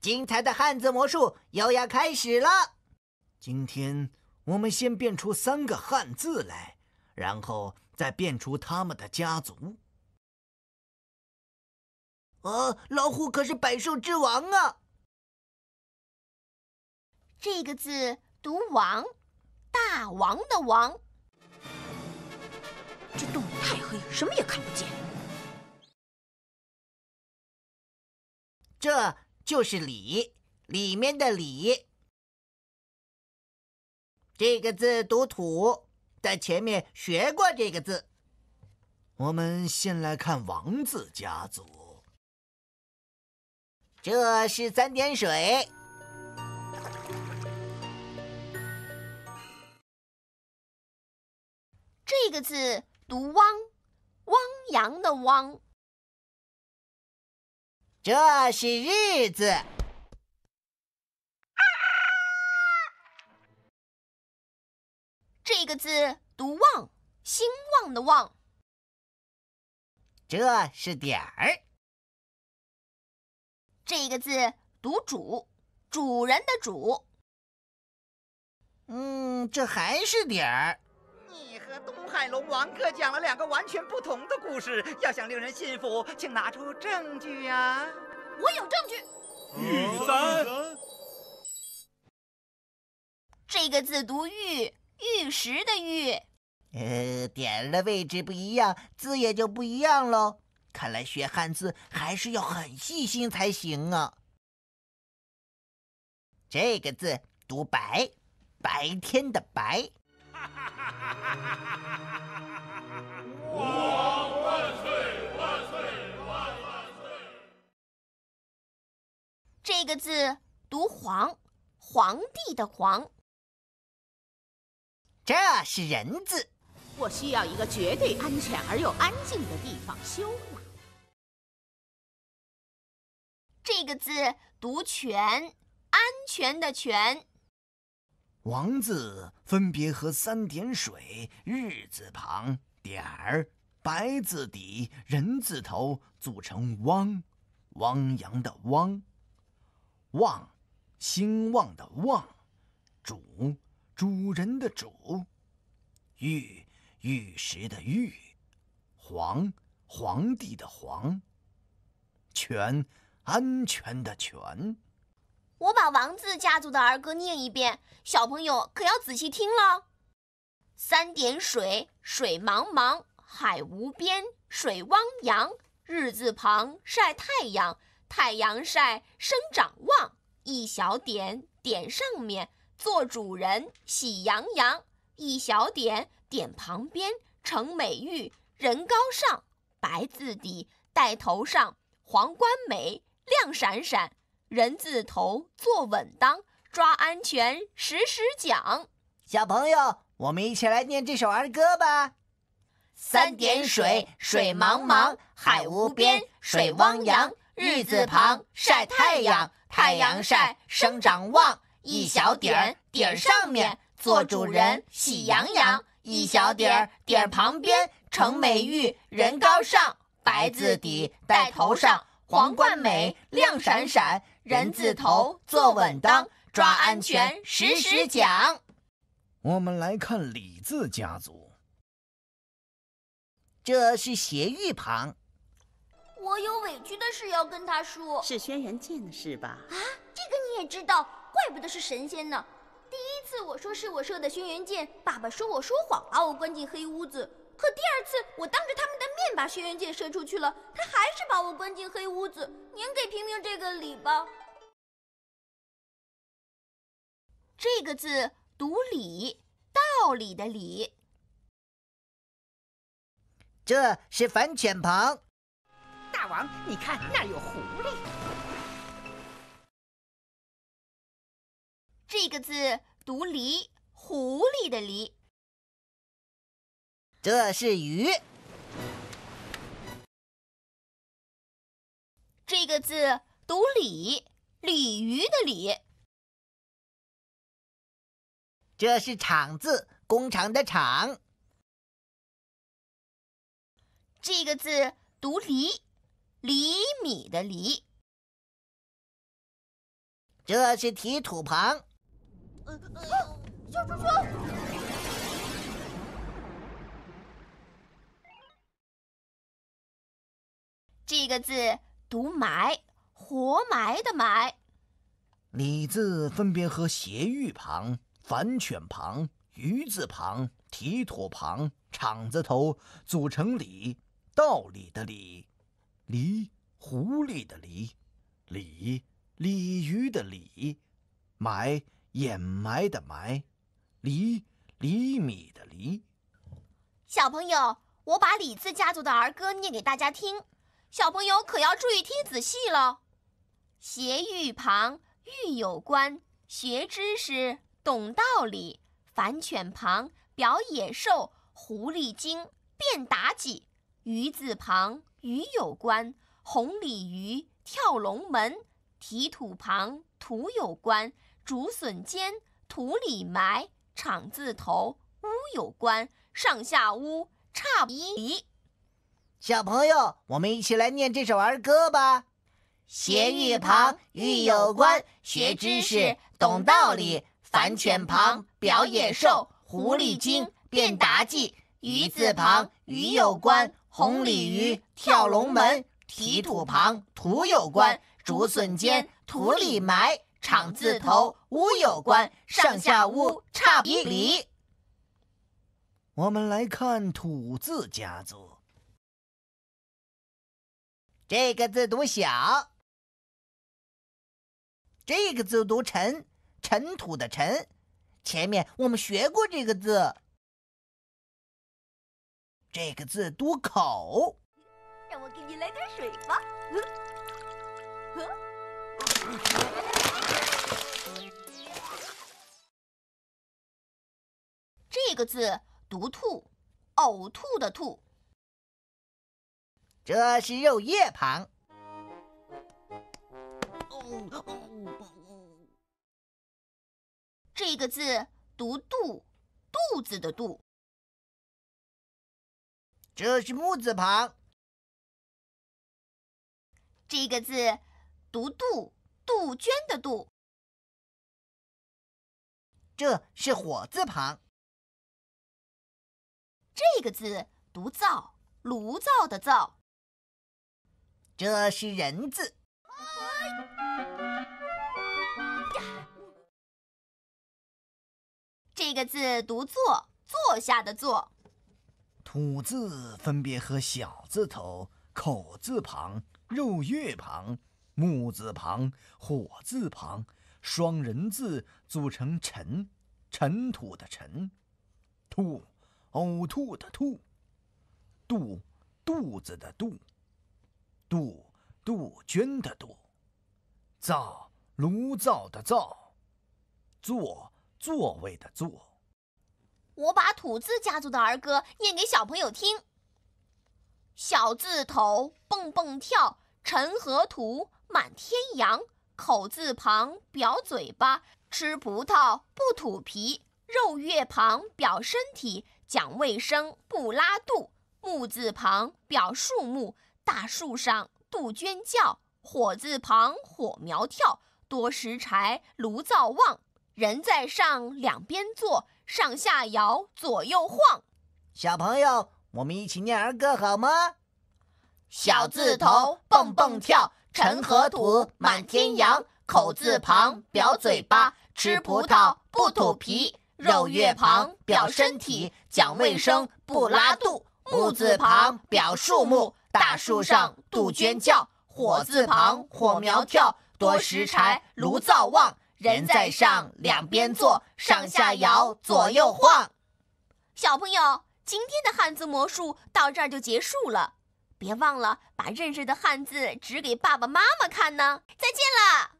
精彩的汉字魔术又要开始了。今天我们先变出三个汉字来，然后再变出他们的家族。啊，老虎可是百兽之王啊！这个字读“王”，大王的“王”。什么也看不见，这就是“里”里面的“里”，这个字读土，在前面学过这个字。我们先来看“王”字家族，这是三点水，这个字读汪。汪洋的汪，这是日子。这个字读旺，兴旺的旺。这是点儿。这个字读主，主人的主。嗯，这还是点儿。你和东海龙王各讲了两个完全不同的故事，要想令人信服，请拿出证据呀！我有证据。玉三，这个字读玉，玉石的玉。呃，点的位置不一样，字也就不一样喽。看来学汉字还是要很细心才行啊。这个字读白，白天的白。皇万岁万岁万万岁！这个字读“皇”，皇帝的“皇”。这是“人”字。我需要一个绝对安全而又安静的地方休养。这个字读“全”，安全的“全”。“王”字分别和三点水、日字旁、点儿、白字底、人字头组成汪，汪洋的汪，旺，兴旺的旺，主，主人的主，玉，玉石的玉，皇，皇帝的皇，全，安全的全。我把王字家族的儿歌念一遍，小朋友可要仔细听了。三点水，水茫茫，海无边，水汪洋。日字旁，晒太阳，太阳晒，生长旺。一小点点上面，做主人，喜洋洋。一小点点旁边，成美玉，人高尚。白字底，戴头上，皇冠美，亮闪闪。人字头坐稳当，抓安全时时讲。小朋友，我们一起来念这首儿歌吧。三点水，水茫茫，海无边，水汪洋。日字旁，晒太阳，太阳晒，生长旺。一小点儿，点儿上面，做主人，喜洋洋。一小点儿，点儿旁边，成美玉，人高尚。白字底，戴头上，皇冠美，亮闪闪。人字头坐稳当，抓安全时时讲。我们来看“李”字家族，这是“斜玉旁。我有委屈的事要跟他说，是轩辕剑的事吧？啊，这个你也知道，怪不得是神仙呢。第一次我说是我射的轩辕剑，爸爸说我说谎，把我关进黑屋子。可第二次我当着他们的面把轩辕剑射出去了，他还是把我关进黑屋子。您给评评这个理吧。这个字读“理”，道理的“理”。这是反犬旁。大王，你看那有狐狸。这个字读“狸”，狐狸的“狸”。这是鱼。这个字读“鲤”，鲤鱼的“鲤”。这是厂字，工厂的厂。这个字读厘，厘米的厘。这是提土旁。小猪猪。这个字读埋，活埋的埋。李字分别和斜玉旁。反犬旁、鱼字旁、提土旁、厂字头组成“里”，道理的“理”，狸狐狸的“狸”，鲤鲤鱼的“鲤”，埋掩埋的“埋”，厘厘米的“厘”。小朋友，我把“李字家族的儿歌念给大家听，小朋友可要注意听仔细喽。斜玉旁，玉有关，学知识。懂道理，反犬旁表野兽，狐狸精变妲己；鱼字旁鱼有关，红鲤鱼跳龙门；提土旁土有关，竹笋尖土里埋；厂字头屋有关，上下屋差一。咦，小朋友，我们一起来念这首儿歌吧。斜玉旁玉有关，学知识懂道理。反犬旁表野兽，狐狸精变妲己；鱼字旁鱼有关，红鲤鱼跳龙门；提土旁土有关，竹笋尖土里埋；厂字头屋有关，上下屋差一里。我们来看“土”字家族，这个字读“小”，这个字读“沉。尘土的尘，前面我们学过这个字，这个字读口。让我给你来点水吧。这个字读吐，呕吐的吐。这是肉叶旁。哦哦这个字读肚，肚子的肚，这是木字旁。这个字读杜，杜鹃的杜，这是火字旁。这个字读灶，炉灶的灶，这是人字。个字读坐，坐下的坐。土字分别和小字头、口字旁、肉月旁、木字旁、火字旁、双人字组成尘，尘土的尘。吐，呕吐的吐。肚，肚子的肚。杜，杜鹃的杜。灶，炉灶的灶。坐。座位的座。我把土字家族的儿歌念给小朋友听。小字头蹦蹦跳，尘和土满天扬。口字旁表嘴巴，吃葡萄不吐皮。肉月旁表身体，讲卫生不拉肚。木字旁表树木，大树上杜鹃叫。火字旁火苗跳，多拾柴炉灶旺。人在上，两边坐，上下摇，左右晃。小朋友，我们一起念儿歌好吗？小字头，蹦蹦跳，尘和土，满天扬。口字旁，表嘴巴，吃葡萄不吐皮。肉月旁，表身体，讲卫生，不拉肚。木字旁，表树木，大树上，杜鹃叫。火字旁，火苗跳，多拾柴，炉灶旺。人在上，两边坐，上下摇，左右晃。小朋友，今天的汉字魔术到这儿就结束了，别忘了把认识的汉字指给爸爸妈妈看呢。再见啦！